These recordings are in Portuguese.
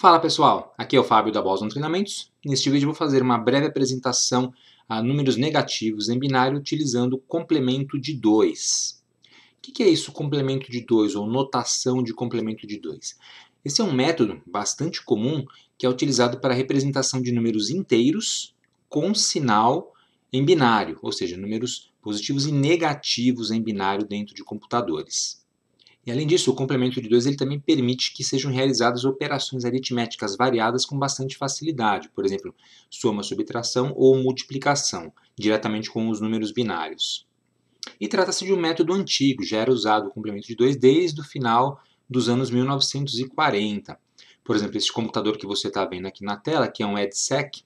Fala pessoal, aqui é o Fábio da Boson Treinamentos. Neste vídeo vou fazer uma breve apresentação a números negativos em binário utilizando o complemento de 2. O que é isso, complemento de 2 ou notação de complemento de 2? Esse é um método bastante comum que é utilizado para a representação de números inteiros com sinal em binário, ou seja, números positivos e negativos em binário dentro de computadores. E além disso, o complemento de 2 ele também permite que sejam realizadas operações aritméticas variadas com bastante facilidade, por exemplo, soma, subtração ou multiplicação, diretamente com os números binários. E trata-se de um método antigo, já era usado o complemento de 2 desde o final dos anos 1940. Por exemplo, esse computador que você está vendo aqui na tela, que é um EDSEC,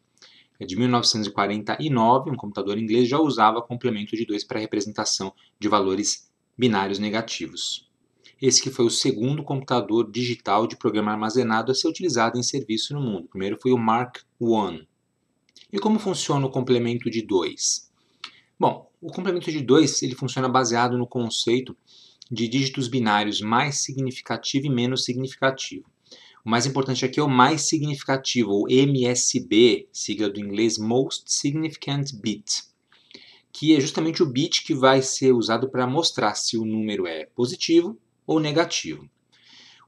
é de 1949, um computador inglês já usava complemento de 2 para representação de valores binários negativos. Esse que foi o segundo computador digital de programa armazenado a ser utilizado em serviço no mundo. O primeiro foi o Mark I. E como funciona o complemento de 2? Bom, o complemento de 2 ele funciona baseado no conceito de dígitos binários mais significativo e menos significativo. O mais importante aqui é o mais significativo, o MSB, sigla do inglês Most Significant Bit, que é justamente o bit que vai ser usado para mostrar se o número é positivo ou negativo.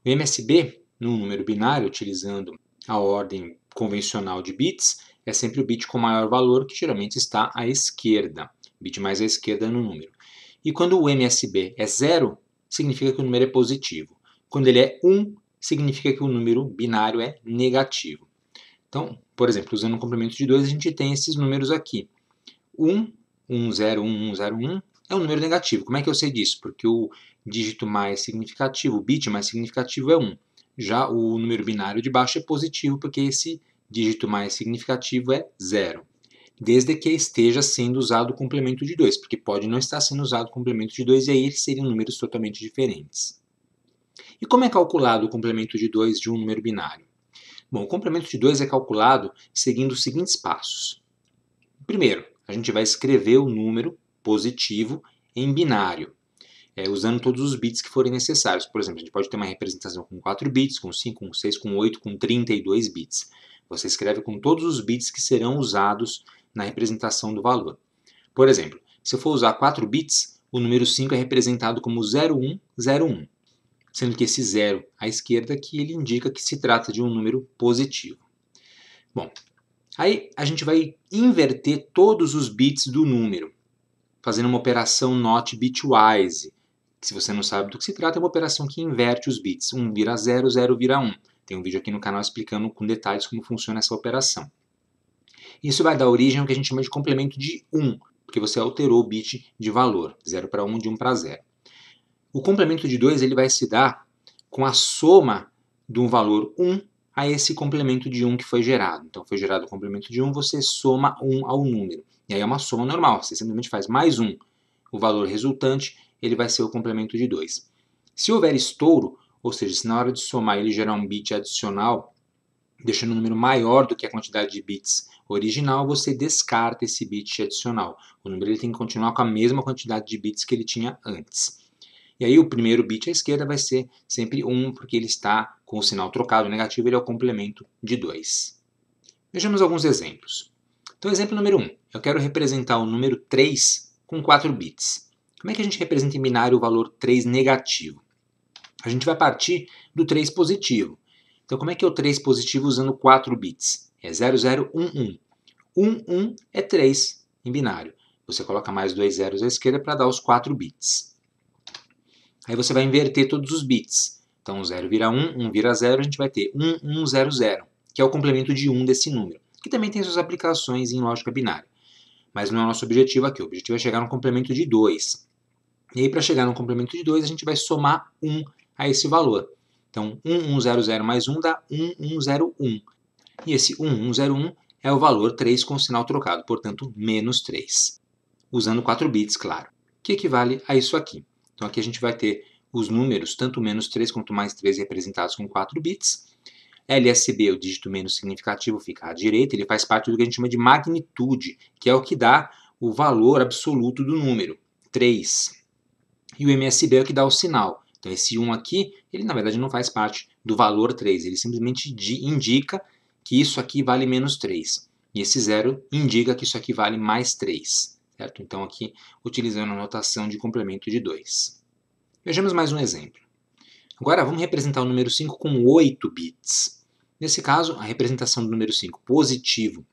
O MSB, num número binário, utilizando a ordem convencional de bits, é sempre o bit com maior valor, que geralmente está à esquerda, bit mais à esquerda no número. E quando o MSB é zero, significa que o número é positivo. Quando ele é 1, um, significa que o número binário é negativo. Então, por exemplo, usando um complemento de 2, a gente tem esses números aqui. 1, 1, 0, 1, 1, 0, 1 é um número negativo. Como é que eu sei disso? Porque o dígito mais significativo, o bit mais significativo é 1. Já o número binário de baixo é positivo, porque esse dígito mais significativo é 0. Desde que esteja sendo usado o complemento de 2, porque pode não estar sendo usado o complemento de 2 e aí eles seriam números totalmente diferentes. E como é calculado o complemento de 2 de um número binário? Bom, o complemento de 2 é calculado seguindo os seguintes passos. Primeiro, a gente vai escrever o número positivo em binário, é, usando todos os bits que forem necessários. Por exemplo, a gente pode ter uma representação com 4 bits, com 5, com 6, com 8, com 32 bits. Você escreve com todos os bits que serão usados na representação do valor. Por exemplo, se eu for usar 4 bits, o número 5 é representado como 0101, sendo que esse zero à esquerda aqui ele indica que se trata de um número positivo. Bom, aí a gente vai inverter todos os bits do número fazendo uma operação not bitwise. Se você não sabe do que se trata, é uma operação que inverte os bits. 1 vira 0, 0 vira 1. Tem um vídeo aqui no canal explicando com detalhes como funciona essa operação. Isso vai dar origem ao que a gente chama de complemento de 1, porque você alterou o bit de valor, 0 para 1, de 1 para 0. O complemento de 2 vai se dar com a soma de um valor 1 a esse complemento de 1 que foi gerado. Então, foi gerado o complemento de 1, você soma 1 ao número. E aí é uma soma normal, você simplesmente faz mais um. O valor resultante ele vai ser o complemento de 2. Se houver estouro, ou seja, se na hora de somar ele gerar um bit adicional, deixando um número maior do que a quantidade de bits original, você descarta esse bit adicional. O número ele tem que continuar com a mesma quantidade de bits que ele tinha antes. E aí o primeiro bit à esquerda vai ser sempre 1, porque ele está com o sinal trocado negativo, ele é o complemento de 2. Vejamos alguns exemplos. Então, exemplo número 1. Um, eu quero representar o número 3 com 4 bits. Como é que a gente representa em binário o valor 3 negativo? A gente vai partir do 3 positivo. Então, como é que é o 3 positivo usando 4 bits? É 0011. 11 é 3 em binário. Você coloca mais dois zeros à esquerda para dar os 4 bits. Aí você vai inverter todos os bits. Então, 0 vira 1, 1 vira 0, a gente vai ter 1100, que é o complemento de 1 desse número que também tem suas aplicações em lógica binária. Mas não é o nosso objetivo aqui, o objetivo é chegar no complemento de 2. E aí, para chegar no complemento de 2, a gente vai somar 1 a esse valor. Então, 1100 mais 1 dá 1101. E esse 1101 é o valor 3 com sinal trocado, portanto, menos 3. Usando 4 bits, claro, que equivale a isso aqui. Então, aqui a gente vai ter os números, tanto menos 3 quanto mais 3, representados com 4 bits. LSB, o dígito menos significativo, fica à direita, ele faz parte do que a gente chama de magnitude, que é o que dá o valor absoluto do número, 3. E o MSB é o que dá o sinal. Então esse 1 aqui, ele na verdade não faz parte do valor 3, ele simplesmente indica que isso aqui vale menos 3. E esse zero indica que isso aqui vale mais 3. Certo? Então aqui utilizando a notação de complemento de 2. Vejamos mais um exemplo. Agora vamos representar o número 5 com 8 bits. Nesse caso, a representação do número 5 positivo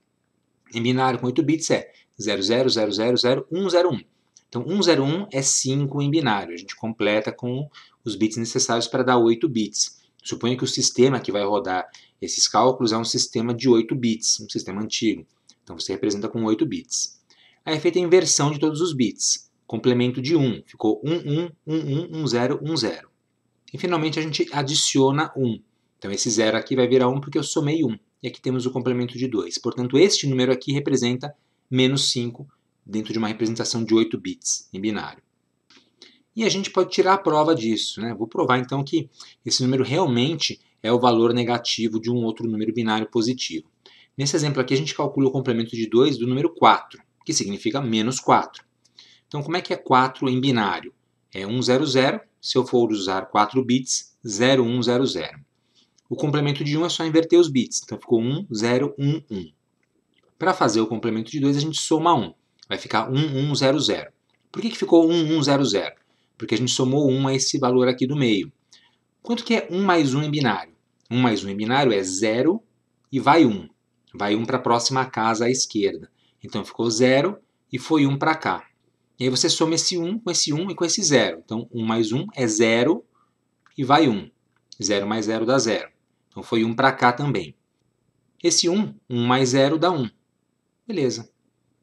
em binário com 8 bits é 00000101. Então 101 é 5 em binário, a gente completa com os bits necessários para dar 8 bits. Suponha que o sistema que vai rodar esses cálculos é um sistema de 8 bits, um sistema antigo. Então você representa com 8 bits. Aí é feita a inversão de todos os bits. Complemento de 1, ficou 11111010. E finalmente a gente adiciona 1. Então esse zero aqui vai virar 1 porque eu somei 1. E aqui temos o complemento de 2. Portanto, este número aqui representa menos 5 dentro de uma representação de 8 bits em binário. E a gente pode tirar a prova disso. Né? Vou provar então que esse número realmente é o valor negativo de um outro número binário positivo. Nesse exemplo aqui, a gente calcula o complemento de 2 do número 4, que significa menos 4. Então, como é que é 4 em binário? É 1, 0, 0, se eu for usar 4 bits, 0100. O complemento de 1 é só inverter os bits, então ficou 1, 1, 0, 1. Para fazer o complemento de 2, a gente soma 1, vai ficar 1, 1, 0, 0. Por que, que ficou 0? Porque a gente somou 1 a esse valor aqui do meio. Quanto que é 1 mais 1 em binário? 1 mais 1 em binário é 0 e vai 1. Vai 1 para a próxima casa à esquerda. Então ficou 0 e foi 1 para cá. E aí você soma esse 1 com esse 1 e com esse 0. Então, 1 mais 1 é 0 e vai 1. 0 mais 0 dá 0. Então, foi 1 para cá também. Esse 1, 1 mais 0 dá 1. Beleza.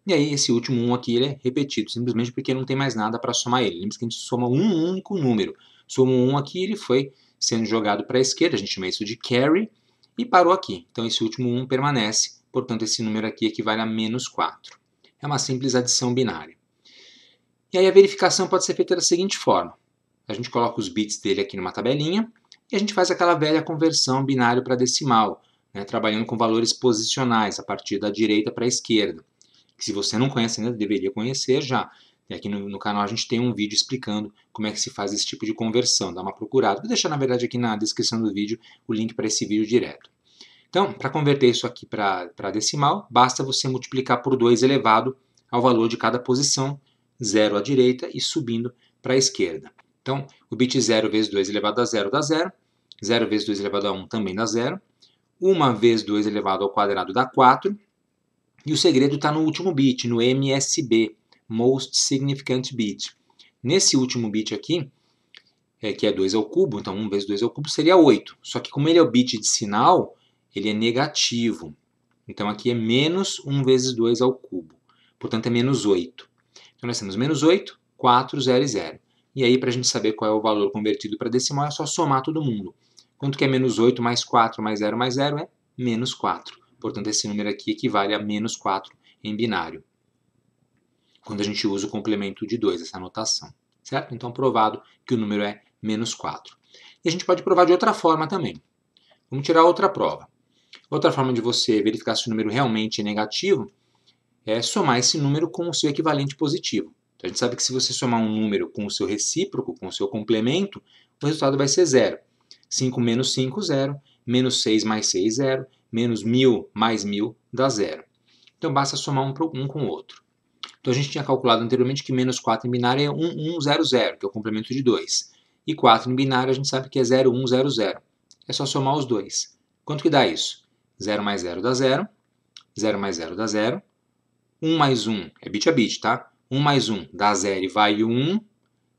E aí, esse último 1 aqui ele é repetido, simplesmente porque não tem mais nada para somar ele. Lembra que a gente soma um único número. Soma um 1 aqui, ele foi sendo jogado para a esquerda, a gente chama isso de carry, e parou aqui. Então, esse último 1 permanece, portanto, esse número aqui equivale a menos 4. É uma simples adição binária. E aí a verificação pode ser feita da seguinte forma. A gente coloca os bits dele aqui numa tabelinha e a gente faz aquela velha conversão binário para decimal, né, trabalhando com valores posicionais, a partir da direita para a esquerda. Que se você não conhece ainda, deveria conhecer já. E aqui no, no, canal a gente tem um vídeo explicando como é que se faz esse tipo de conversão. Dá uma procurada. Vou deixar, na verdade, aqui na descrição do vídeo o link para esse vídeo direto. Então, para converter isso aqui para decimal, basta você multiplicar por 2 elevado ao valor de cada posição, 0 à direita e subindo para a esquerda. Então, o bit 0 vezes 2 elevado a 0 dá 0, 0 vezes 2 elevado a 1 também dá 0, 1 vezes 2 elevado ao quadrado dá 4, e o segredo está no último bit, no MSB, Most Significant Bit. Nesse último bit aqui, é, que é 2 ao cubo, então 1 vezes 2 ao cubo seria 8. Só que como ele é o bit de sinal, ele é negativo. Então aqui é menos 1 vezes 2 ao cubo. Portanto, é menos 8. Então nós temos menos 8, 4, 0 e 0. E aí, para a gente saber qual é o valor convertido para decimal, é só somar todo mundo. Quanto que é menos 8 mais 4 mais 0 mais 0 é menos 4. Portanto, esse número aqui equivale a menos 4 em binário. Quando a gente usa o complemento de 2, essa notação. Certo? Então, provado que o número é menos 4. E a gente pode provar de outra forma também. Vamos tirar outra prova. Outra forma de você verificar se o número realmente é negativo é, somar esse número com o seu equivalente positivo. Então, a gente sabe que se você somar um número com o seu recíproco, com o seu complemento, o resultado vai ser zero. 5 menos 5, zero. Menos 6 mais 6, zero. Menos 1.000 mais 1.000 dá zero. Então, basta somar um, um com o outro. Então, a gente tinha calculado anteriormente que menos 4 em binário é 1, 1, 0, 0, que é o complemento de 2. E 4 em binário a gente sabe que é 0, 1, 0, 0. É só somar os dois. Quanto que dá isso? 0 mais 0 dá 0. 0 mais 0 dá 0. 1 mais 1 é bit a bit, tá? 1 mais 1 dá 0 e vai 1.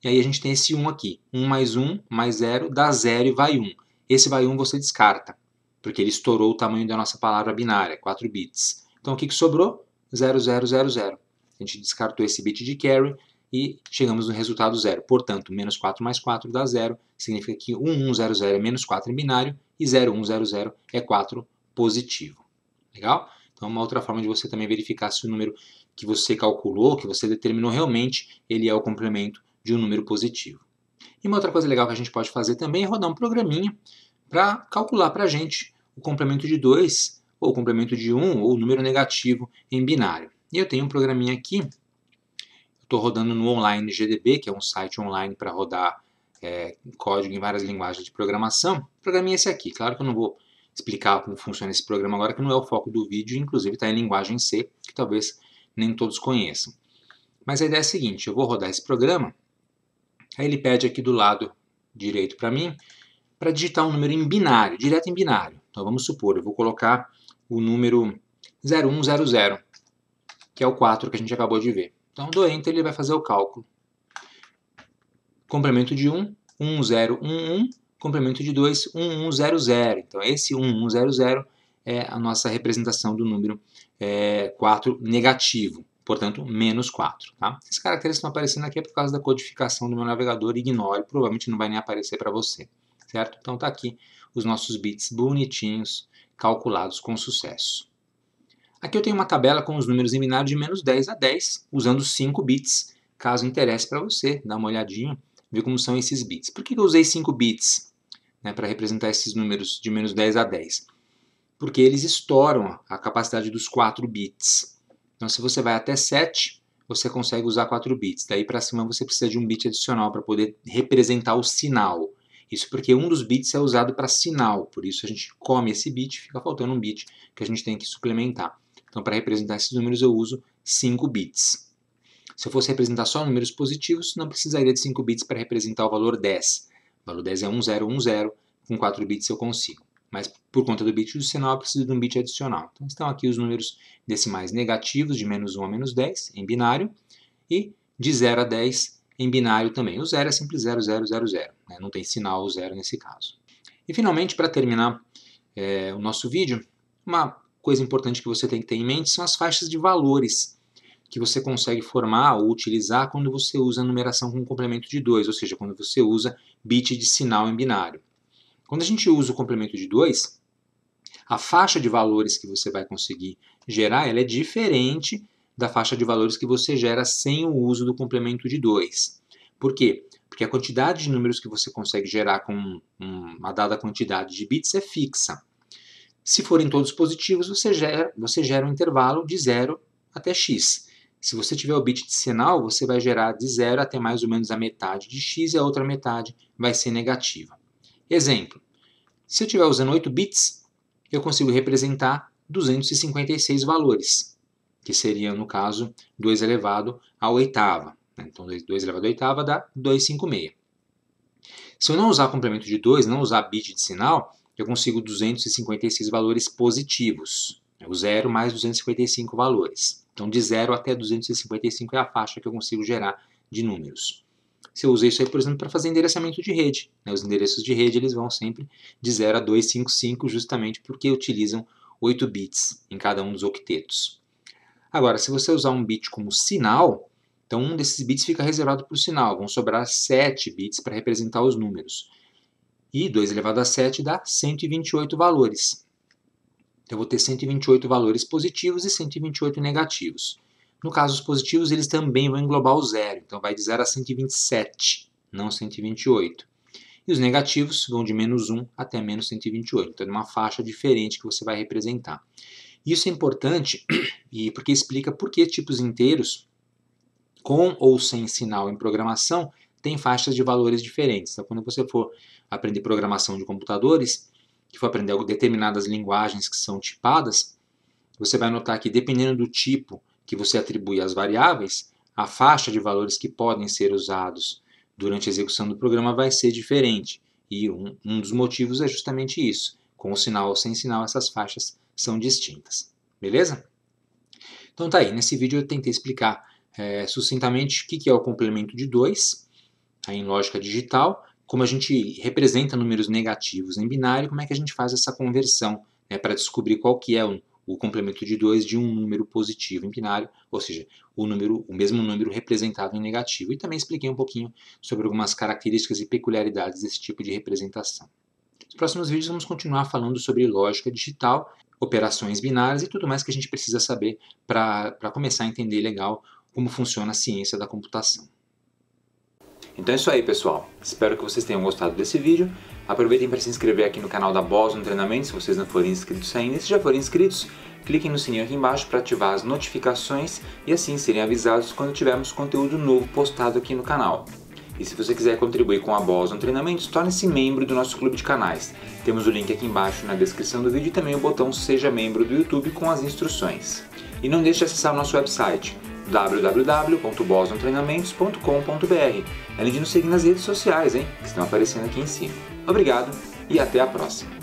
E aí a gente tem esse 1 aqui. 1 mais 1 mais 0 dá 0 e vai 1. Esse vai 1 você descarta, porque ele estourou o tamanho da nossa palavra binária, 4 bits. Então o que, que sobrou? 0, 0, 0, 0. A gente descartou esse bit de carry e chegamos no resultado 0. Portanto, menos 4 mais 4 dá 0, significa que 1100 é menos 4 em binário e 0100 é 4 positivo. Legal? Então, é uma outra forma de você também verificar se o número que você calculou, que você determinou realmente, ele é o complemento de um número positivo. E uma outra coisa legal que a gente pode fazer também é rodar um programinha para calcular para a gente o complemento de 2, ou o complemento de 1, um, ou o número negativo em binário. E eu tenho um programinha aqui, estou rodando no Online GDB, que é um site online para rodar é, código em várias linguagens de programação. Programinha é esse aqui, claro que eu não vou explicar como funciona esse programa agora, que não é o foco do vídeo, inclusive está em linguagem C, que talvez nem todos conheçam. Mas a ideia é a seguinte, eu vou rodar esse programa, aí ele pede aqui do lado direito para mim, para digitar um número em binário, direto em binário. Então vamos supor, eu vou colocar o número 0100, que é o 4 que a gente acabou de ver. Então do Enter ele vai fazer o cálculo. Complemento de 1, 1011, complemento de 2, 1100. Então, esse 1100 é a nossa representação do número é, 4 negativo, portanto, menos 4. Tá? Esses caracteres estão aparecendo aqui é por causa da codificação do meu navegador, ignore, provavelmente não vai nem aparecer para você, certo? Então, está aqui os nossos bits bonitinhos, calculados com sucesso. Aqui eu tenho uma tabela com os números em binário de menos 10 a 10, usando 5 bits, caso interesse para você, dá uma olhadinha, ver como são esses bits. Por que eu usei 5 bits? né, para representar esses números de menos 10 a 10, porque eles estouram a capacidade dos 4 bits. Então, se você vai até 7, você consegue usar 4 bits. Daí para cima você precisa de um bit adicional para poder representar o sinal. Isso porque um dos bits é usado para sinal, por isso a gente come esse bit, fica faltando um bit que a gente tem que suplementar. Então, para representar esses números, eu uso 5 bits. Se eu fosse representar só números positivos, não precisaria de 5 bits para representar o valor 10. O valor 10 é 1010, com 4 bits eu consigo. Mas por conta do bit do sinal, eu preciso de um bit adicional. Então estão aqui os números decimais negativos, de menos 1 a menos 10, em binário, e de 0 a 10 em binário também. O 0 é simples 0, 0, 0, 0. Né? Não tem sinal 0 nesse caso. E finalmente, para terminar é, o nosso vídeo, uma coisa importante que você tem que ter em mente são as faixas de valores que você consegue formar ou utilizar quando você usa numeração com complemento de 2, ou seja, quando você usa bit de sinal em binário. Quando a gente usa o complemento de 2, a faixa de valores que você vai conseguir gerar ela é diferente da faixa de valores que você gera sem o uso do complemento de 2. Por quê? Porque a quantidade de números que você consegue gerar com uma dada quantidade de bits é fixa. Se forem todos positivos, você gera, você gera um intervalo de 0 até x. Se você tiver o bit de sinal, você vai gerar de zero até mais ou menos a metade de x e a outra metade vai ser negativa. Exemplo, se eu estiver usando 8 bits, eu consigo representar 256 valores, que seria, no caso, 2 elevado à oitava. Né? Então, 2 elevado à oitava dá 256. Se eu não usar complemento de 2, não usar bit de sinal, eu consigo 256 valores positivos. o zero mais 255 valores. Então, de 0 até 255 é a faixa que eu consigo gerar de números. Se eu usei isso aí, por exemplo, para fazer endereçamento de rede. Né? Os endereços de rede eles vão sempre de 0 a 255, justamente porque utilizam 8 bits em cada um dos octetos. Agora, se você usar um bit como sinal, então um desses bits fica reservado para o sinal, vão sobrar 7 bits para representar os números. E 2 elevado a 7 dá 128 valores. Então eu vou ter 128 valores positivos e 128 negativos. No caso dos positivos, eles também vão englobar o zero, então vai de 0 a 127, não 128. E os negativos vão de menos 1 até menos 128, então é uma faixa diferente que você vai representar. Isso é importante e porque explica por que tipos inteiros, com ou sem sinal em programação, têm faixas de valores diferentes. Então, quando você for aprender programação de computadores, que for aprender determinadas linguagens que são tipadas, você vai notar que dependendo do tipo que você atribui às variáveis, a faixa de valores que podem ser usados durante a execução do programa vai ser diferente. E um, um dos motivos é justamente isso. Com o sinal ou sem sinal, essas faixas são distintas. Beleza? Então tá aí, nesse vídeo eu tentei explicar é, sucintamente o que, é o complemento de 2, em lógica digital, como a gente representa números negativos em binário, como é que a gente faz essa conversão né, para descobrir qual que é o, o complemento de 2 de um número positivo em binário, ou seja, o, número, o mesmo número representado em negativo. E também expliquei um pouquinho sobre algumas características e peculiaridades desse tipo de representação. Nos próximos vídeos vamos continuar falando sobre lógica digital, operações binárias e tudo mais que a gente precisa saber para começar a entender legal como funciona a ciência da computação. Então é isso aí, pessoal. Espero que vocês tenham gostado desse vídeo. Aproveitem para se inscrever aqui no canal da no Treinamento, se vocês não forem inscritos ainda. E se já forem inscritos, cliquem no sininho aqui embaixo para ativar as notificações e assim serem avisados quando tivermos conteúdo novo postado aqui no canal. E se você quiser contribuir com a no Treinamento, torne-se membro do nosso clube de canais. Temos o link aqui embaixo na descrição do vídeo e também o botão Seja Membro do YouTube com as instruções. E não deixe de acessar o nosso website www.bosontreinamentos.com.br, além de nos seguir nas redes sociais, hein, que estão aparecendo aqui em cima. Obrigado e até a próxima!